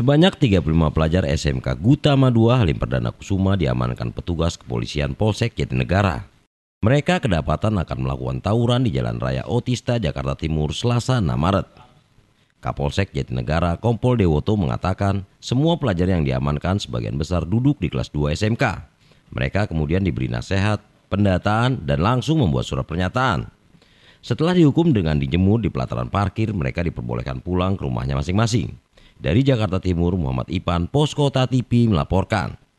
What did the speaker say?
Sebanyak 35 pelajar SMK Gutama II Halim Perdana Kusuma diamankan petugas kepolisian Polsek Jatinegara. Mereka kedapatan akan melakukan tawuran di Jalan Raya Otista, Jakarta Timur, Selasa 6 Maret. Kapolsek Jatinegara Kompol Dewoto mengatakan semua pelajar yang diamankan sebagian besar duduk di kelas 2 SMK. Mereka kemudian diberi nasihat, pendataan, dan langsung membuat surat pernyataan. Setelah dihukum dengan dijemur di pelataran parkir, mereka diperbolehkan pulang ke rumahnya masing-masing. Dari Jakarta Timur, Muhammad Ipan, Posko Tatipi melaporkan.